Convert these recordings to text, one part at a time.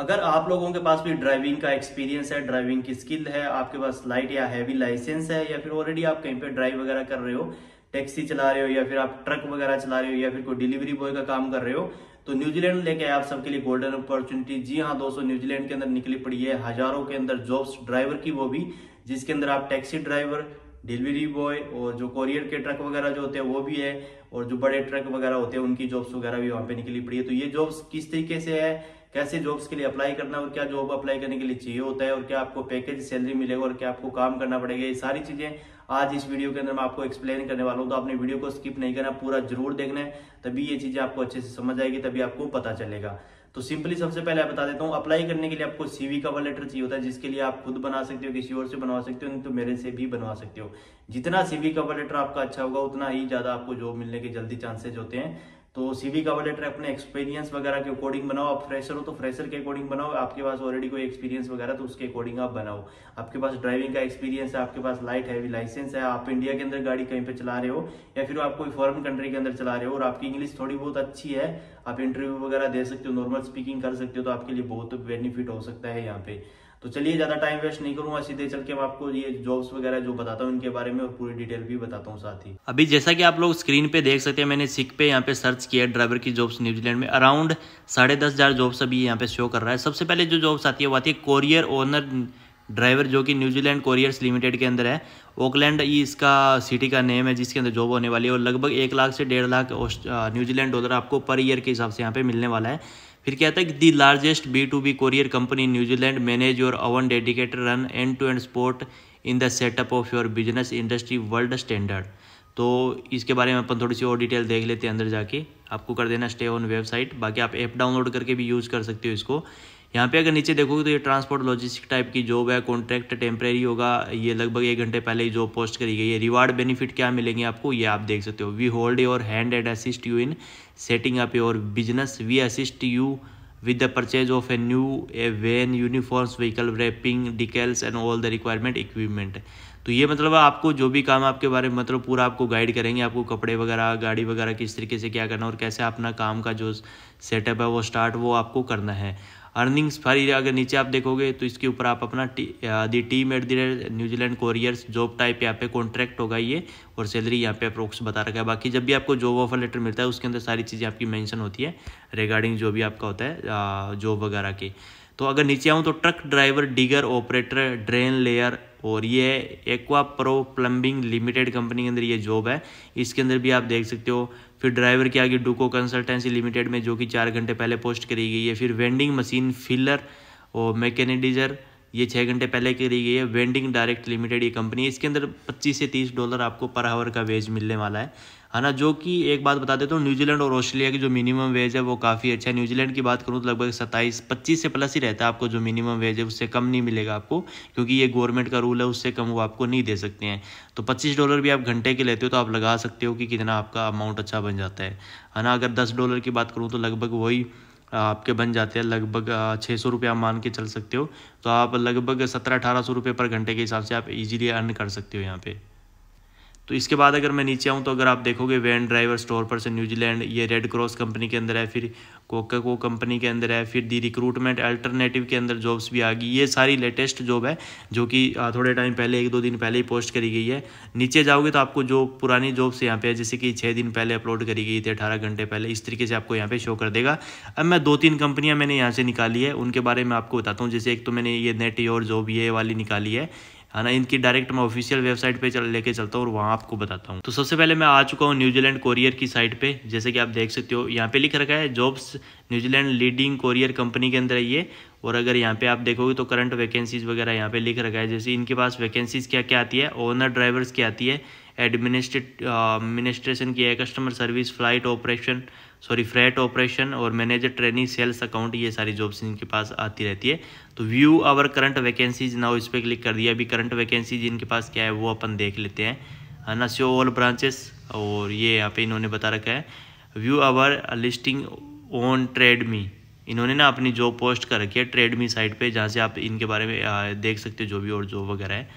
अगर आप लोगों के पास भी ड्राइविंग का एक्सपीरियंस है ड्राइविंग की स्किल है आपके पास लाइट या हैवी लाइसेंस है या फिर ऑलरेडी आप कहीं पे ड्राइव वगैरह कर रहे हो टैक्सी चला रहे हो या फिर आप ट्रक वगैरह चला रहे हो या फिर कोई डिलीवरी बॉय का काम कर रहे हो तो न्यूजीलैंड लेके आए आप सबके लिए गोल्डन अपॉर्चुनिटी जी हाँ दोस्तों न्यूजीलैंड के अंदर निकली पड़ी है हजारों के अंदर जॉब्स ड्राइवर की वो भी जिसके अंदर आप टैक्सी ड्राइवर डिलीवरी बॉय और जो कोरियर के ट्रक वगैरह जो होते हैं वो भी है और जो बड़े ट्रक वगैरह होते हैं उनकी जॉब्स वगैरह भी वहां पे निकली पड़ी है तो ये जॉब्स किस तरीके से है कैसे जॉब्स के लिए अप्लाई करना है और क्या जॉब अप्लाई करने के लिए चाहिए होता है और क्या आपको पैकेज सैलरी मिलेगा और क्या आपको काम करना पड़ेगा ये सारी चीजें आज इस वीडियो के अंदर मैं आपको एक्सप्लेन करने वाला हूँ तो आपने वीडियो को स्किप नहीं करना पूरा जरूर देखना है तभी ये चीजें आपको अच्छे से समझ आएगी तभी आपको पता चलेगा तो सिंपली सबसे पहले बता देता हूँ अप्लाई करने के लिए आपको सीवी कवर लेटर चाहिए होता है जिसके लिए आप खुद बना सकते हो किसी और से बनवा सकते हो नहीं तो मेरे से भी बनवा सकते हो जितना सीवी कवर लेटर आपका अच्छा होगा उतना ही ज्यादा आपको जॉब मिलने के जल्दी चांसेज होते हैं तो सीवी का लेटर अपने एक्सपीरियंस वगैरह के अकॉर्डिंग बनाओ आप फ्रेशर हो तो फ्रेशर के अकॉर्डिंग बनाओ आपके पास ऑलरेडी कोई एक्सपीरियंस वगैरह तो उसके अकॉर्डिंग आप बनाओ आपके पास ड्राइविंग का एक्सपीरियंस है आपके पास लाइट हैवी लाइसेंस है आप इंडिया के अंदर गाड़ी कहीं पर चला रहे हो या फिर आप कोई फॉरन कंट्री के अंदर चला रहे हो और आपकी इंग्लिश थोड़ी बहुत अच्छी है आप इंटरव्यू वगैरह दे सकते हो नॉर्मल स्पीकिंग कर सकते हो तो आपके लिए बहुत बेनिफिट हो सकता है यहाँ पे तो चलिए ज्यादा टाइम वेस्ट नहीं करूंगा सीधे चल के मैं आपको ये जॉब्स वगैरह जो बताता हूँ इनके बारे में और पूरी डिटेल भी बताता हूँ साथ ही अभी जैसा कि आप लोग स्क्रीन पे देख सकते हैं मैंने सिक पे यहाँ पे सर्च किया ड्राइवर की जॉब्स न्यूजीलैंड में अराउंड साढ़े दस हजार जॉब्स अभी यहाँ पे शो कर रहा है सबसे पहले जो जॉब्स आती है वो आती है कोरियर ओनर ड्राइवर जो कि न्यूजीलैंड कोरियर्स लिमिटेड के अंदर है ओकलैंड इसका सिटी का नेम है जिसके अंदर जॉब होने वाली है और लगभग एक लाख से डेढ़ लाख न्यूजीलैंड डॉलर आपको पर ईयर के हिसाब से यहाँ पे मिलने वाला है फिर क्या था कि the largest B to B courier company New Zealand manage your own dedicated run end to end support in the setup of your business industry world standard तो इसके बारे में अपन थोड़ी सी और डिटेल देख लेते हैं अंदर जाके आपको कर देना स्टे ऑन वेबसाइट बाकी आप ऐप डाउनलोड करके भी यूज़ कर सकते हो इसको यहाँ पे अगर नीचे देखोगे तो ये ट्रांसपोर्ट लॉजिस्टिक टाइप की जॉब है कॉन्ट्रैक्ट टेम्प्रेरी होगा ये लगभग एक घंटे पहले ही जॉब पोस्ट करी गई है रिवार्ड बेनिफिट क्या मिलेंगे आपको ये आप देख सकते हो we hold your hand and assist you in setting up your business we assist you with the purchase of a new a van uniforms vehicle wrapping decals and all the requirement equipment तो ये मतलब आपको जो भी काम आपके बारे में मतलब पूरा आपको गाइड करेंगे आपको कपड़े वगैरह गाड़ी वगैरह किस तरीके से क्या करना और कैसे अपना काम का जो सेटअप है वो स्टार्ट वो आपको करना है अर्निंग्स ईयर अगर नीचे आप देखोगे तो इसके ऊपर आप अपना टी, the team at the New Zealand couriers job type यहाँ पे कॉन्ट्रैक्ट होगा ये और सैलरी यहाँ पे अप्रोक्स बता रखा है बाकी जब भी आपको जॉब ऑफर लेटर मिलता है उसके अंदर सारी चीज़ें आपकी मैंशन होती है रिगार्डिंग जो भी आपका होता है जॉब वगैरह की तो अगर नीचे आऊँ तो truck driver digger operator drain layer और ये Aqua Pro Plumbing Limited company के अंदर ये जॉब है इसके अंदर भी आप देख सकते हो फिर ड्राइवर के आगे डुको कंसल्टेंसी लिमिटेड में जो कि चार घंटे पहले पोस्ट करी गई है फिर वेंडिंग मशीन फिलर और मैकेनिडीजर ये छः घंटे पहले करी गई है वेंडिंग डायरेक्ट लिमिटेड ये कंपनी इसके अंदर पच्चीस से तीस डॉलर आपको पर आवर का वेज मिलने वाला है है ना जो कि एक बात बता देता हूँ न्यूजीलैंड और ऑस्ट्रेलिया की जो मिनिमम वेज है वो काफ़ी अच्छा है न्यूजीलैंड की बात करूँ तो लगभग सत्ताईस पच्चीस से प्लस ही रहता है आपको जो मिनिमम वेज है उससे कम नहीं मिलेगा आपको क्योंकि ये गवर्नमेंट का रूल है उससे कम वो आपको नहीं दे सकते हैं तो पच्चीस डॉलर भी आप घंटे के लेते हो तो आप लगा सकते हो कि कितना आपका अमाउंट अच्छा बन जाता है है ना अगर दस डॉलर की बात करूँ तो लगभग वही आपके बन जाते हैं लगभग छः सौ रुपये आप मान के चल सकते हो तो आप लगभग सत्रह अठारह सौ रुपये पर घंटे के हिसाब से आप इजीली अर्न कर सकते हो यहाँ पे तो इसके बाद अगर मैं नीचे आऊँ तो अगर आप देखोगे वैन ड्राइवर स्टोर पर से न्यूजीलैंड ये रेड क्रॉस कंपनी के अंदर है फिर कोका को कंपनी के अंदर है फिर दी रिक्रूटमेंट अल्टरनेटिव के अंदर जॉब्स भी आ गई ये सारी लेटेस्ट जॉब है जो कि थोड़े टाइम पहले एक दो दिन पहले ही पोस्ट करी गई है नीचे जाओगे तो आपको जो पुरानी जॉब्स यहाँ पे है जैसे कि छः दिन पहले अपलोड करी गई थी अठारह घंटे पहले इस तरीके से आपको यहाँ पे शो कर देगा अब मैं दो तीन कंपनियाँ मैंने यहाँ से निकाली है उनके बारे में आपको बताता हूँ जैसे एक तो मैंने ये नेट और जॉब ये वाली निकाली है है ना इनकी डायरेक्ट मैं ऑफिशियल वेबसाइट पे चल लेके चलता हूँ और वहाँ आपको बताता हूँ तो सबसे पहले मैं आ चुका हूँ न्यूजीलैंड कोरियर की साइट पे जैसे कि आप देख सकते हो यहाँ पे लिख रखा है jobs New Zealand leading courier company के अंदर है ये और अगर यहाँ पे आप देखोगे तो करंट वैकेंसीज वगैरह यहाँ पे लिख रखा है जैसे इनके पास वैकेंसीज क्या क्या आती है ओनर ड्राइवर्स की आती है एडमिनिस्ट्रेट एडमिनिस्ट्रेशन की है customer service flight operation sorry freight operation और मैनेजर ट्रेनिंग सेल्स अकाउंट ये सारी जॉब्स इनके पास आती रहती है तो view our current vacancies now इस पर क्लिक कर दिया अभी करंट वैकेंसीज इनके पास क्या है वो अपन देख लेते हैं है ना सो ऑल ब्रांचेस और ये यहाँ पे इन्होंने बता रखा है view our listing on Trade Me इन्होंने ना अपनी जॉब पोस्ट कर रखी है ट्रेडमी साइट पर जहाँ से आप इनके बारे में देख सकते हो जो भी और जॉब वगैरह है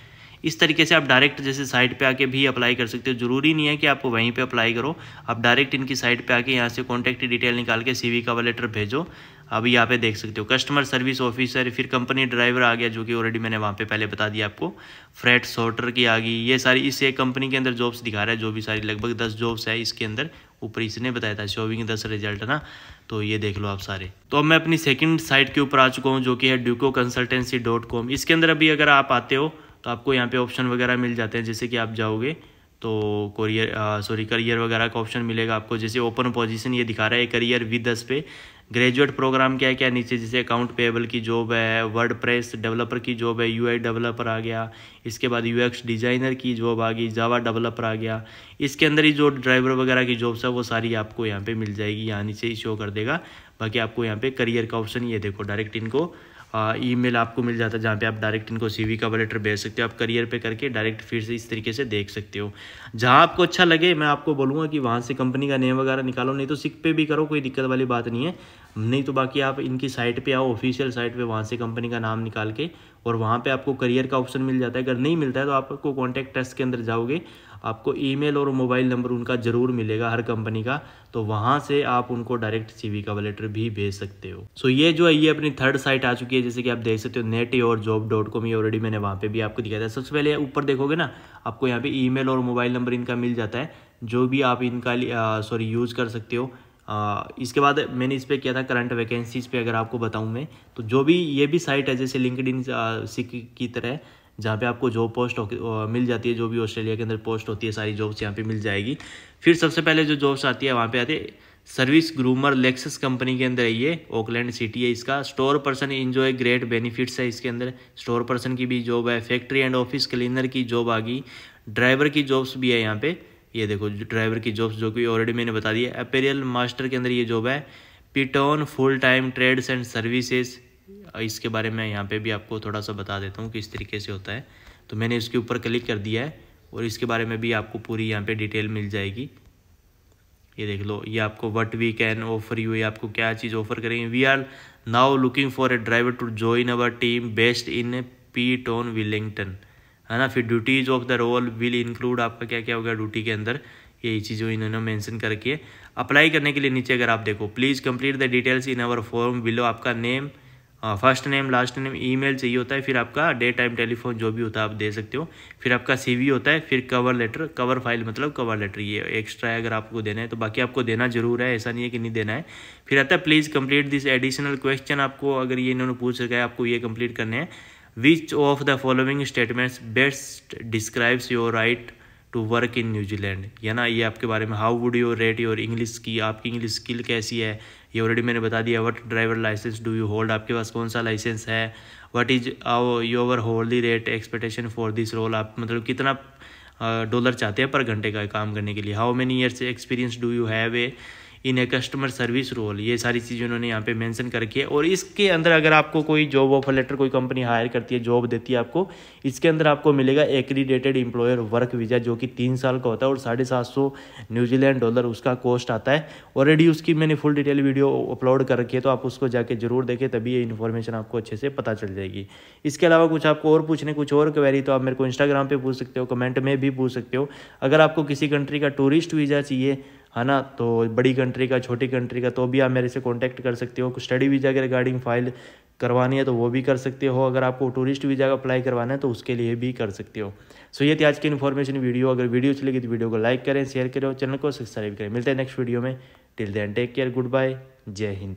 इस तरीके से आप डायरेक्ट जैसे साइट पे आके भी अप्लाई कर सकते हो ज़रूरी नहीं है कि आपको वहीं पे अप्लाई करो आप डायरेक्ट इनकी साइट पे आके यहाँ से कॉन्टैक्ट डिटेल निकाल के सीवी का लेटर भेजो अब यहाँ पे देख सकते हो कस्टमर सर्विस ऑफिसर फिर कंपनी ड्राइवर आ गया जो कि ऑलरेडी मैंने वहाँ पे पहले बता दिया आपको फ्रेट सॉर्टर की आ गई ये सारी इस एक कंपनी के अंदर जॉब्स दिखा रहा है जो भी सारी लगभग दस जॉब्स है इसके अंदर ऊपर इसने बताया था शोविंग दस रिजल्ट ना तो ये देख लो आप सारे तो अब मैं अपनी सेकेंड साइट के ऊपर आ चुका हूँ जो कि है ड्यूको कंसल्टेंसी डॉट कॉम इसके अंदर अभी अगर आप आते हो तो आपको यहाँ पे ऑप्शन वगैरह मिल जाते हैं जैसे कि आप जाओगे तो करियर सॉरी करियर वगैरह का ऑप्शन मिलेगा आपको जैसे ओपन पोजीशन ये दिखा रहा है करियर विद दस पे ग्रेजुएट प्रोग्राम क्या है क्या नीचे जैसे अकाउंट पेबल की जॉब है वर्ड प्रेस डेवलपर की जॉब है यू डेवलपर आ गया इसके बाद यू डिज़ाइनर की जॉब आ गई जावा डेवलपर आ गया इसके अंदर ही जो ड्राइवर वगैरह की जॉब्स है वो सारी आपको यहाँ पे मिल जाएगी यहाँ नीचे शो कर देगा बाकी आपको यहाँ पे करियर का ऑप्शन ये देखो डायरेक्ट इनको ईमेल आपको मिल जाता है जहाँ पे आप डायरेक्ट इनको सीवी का लेटर भेज सकते हो आप करियर पे करके डायरेक्ट फिर से इस तरीके से देख सकते हो जहाँ आपको अच्छा लगे मैं आपको बोलूँगा कि वहाँ से कंपनी का नेम वगैरह निकालो नहीं तो सिक पे भी करो कोई दिक्कत वाली बात नहीं है नहीं तो बाकी आप इनकी साइट पर आओ ऑफिशियल साइट पर वहाँ से कंपनी का नाम निकाल के और वहाँ पर आपको करियर का ऑप्शन मिल जाता है अगर नहीं मिलता है तो आपको कॉन्टैक्ट टेस्ट के अंदर जाओगे आपको ईमेल और मोबाइल नंबर उनका ज़रूर मिलेगा हर कंपनी का तो वहाँ से आप उनको डायरेक्ट सी का लेटर भी भेज सकते हो सो so ये जो है ये अपनी थर्ड साइट आ चुकी है जैसे कि आप देख सकते हो नेट और जॉब डॉट कॉम ये ऑलरेडी मैंने वहाँ पे भी आपको दिखाया था सबसे पहले ऊपर देखोगे ना आपको यहाँ पे ई और मोबाइल नंबर इनका मिल जाता है जो भी आप इनका सॉरी यूज़ कर सकते हो आ, इसके बाद मैंने इस पर किया था करंट वैकेंसीज पे अगर आपको बताऊं मैं तो जो भी ये भी साइट है जैसे लिंकड इन की तरह जहाँ पे आपको जॉब पोस्ट मिल जाती है जो भी ऑस्ट्रेलिया के अंदर पोस्ट होती है सारी जॉब्स यहाँ पे मिल जाएगी फिर सबसे पहले जो जॉब्स आती है वहाँ पे आते सर्विस ग्रूमर लेक्सस कंपनी के अंदर है ये ओकलैंड सिटी है इसका store person enjoy great benefits है इसके अंदर स्टोर पर्सन की भी जॉब है फैक्ट्री एंड ऑफिस क्लीनर की जॉब आ गई ड्राइवर की जॉब्स भी है यहाँ पे ये देखो ड्राइवर की जॉब्स जो कि ऑलरेडी मैंने बता दी है अपेरियल मास्टर के अंदर ये जॉब है Petone full time trades and services इसके बारे में यहाँ पे भी आपको थोड़ा सा बता देता हूँ किस तरीके से होता है तो मैंने इसके ऊपर क्लिक कर दिया है और इसके बारे में भी आपको पूरी यहाँ पे डिटेल मिल जाएगी ये देख लो ये आपको what we can offer you ये आपको क्या चीज़ ऑफर करेंगे we are now looking for a driver to join our team based in Petone Wellington है ना फिर duties of the role will include आपका क्या क्या होगा ड्यूटी के अंदर यही चीज़ों इन्होंने मेंशन करके अप्लाई करने के लिए नीचे अगर आप देखो please complete the details in our form below आपका नेम हाँ first name last name email चाहिए होता है फिर आपका डे टाइम टेलीफोन जो भी होता है आप दे सकते हो फिर आपका सीवी होता है फिर कवर लेटर कवर फाइल मतलब कवर लेटर ये एक्स्ट्रा है अगर आपको देना है तो बाकी आपको देना जरूर है ऐसा नहीं है कि नहीं देना है फिर आता है please complete this additional question आपको अगर ये इन्होंने पूछ रखा है आपको ये कंप्लीट करने हैं which of the following statements best describes your right to work in New Zealand या ना ये आपके बारे में how would you rate your English की आपकी इंग्लिश स्किल कैसी है ये ऑलरेडी मैंने बता दिया what driver licence do you hold आपके पास कौन सा लाइसेंस है what is your hourly rate expectation for this role आप मतलब कितना डॉलर चाहते हैं पर घंटे का काम करने के लिए how many years experience do you have a in a customer service role ये सारी चीज़ें उन्होंने यहाँ पे मेंशन कर रखी है और इसके अंदर अगर आपको कोई जॉब ऑफर लेटर कोई कंपनी हायर करती है जॉब देती है आपको इसके अंदर आपको मिलेगा एक्रीडेटेड एम्प्लॉयर वर्क वीज़ा जो कि तीन साल का होता है और साढ़े सात सौ न्यूजीलैंड डॉलर उसका कॉस्ट आता है ऑलरेडी उसकी मैंने फुल डिटेल वीडियो अपलोड कर रखी है तो आप उसको जाके जरूर देखें तभी ये इन्फॉर्मेशन आपको अच्छे से पता चल जाएगी इसके अलावा कुछ आपको और पूछने कुछ और क्वेरी तो आप मेरे को इंस्टाग्राम पर पूछ सकते हो कमेंट में भी पूछ सकते हो अगर आपको किसी कंट्री का टूरिस्ट वीज़ा चाहिए है ना तो बड़ी कंट्री का छोटी कंट्री का तो भी आप मेरे से कॉन्टैक्ट कर सकते हो कुछ स्टडी वीज़ा के रिगार्डिंग फाइल करवानी है तो वो भी कर सकते हो अगर आपको टूरिस्ट वीज़ा का अप्लाई करवाना है तो उसके लिए भी कर सकते हो सो ये थी आज की इन्फॉर्मेशन वीडियो अगर वीडियो अच्छी लगी तो वीडियो को लाइक करें शेयर करें चैनल को सब्सक्राइब करें मिलते हैं नेक्स्ट वीडियो में till then take care good bye जय हिंद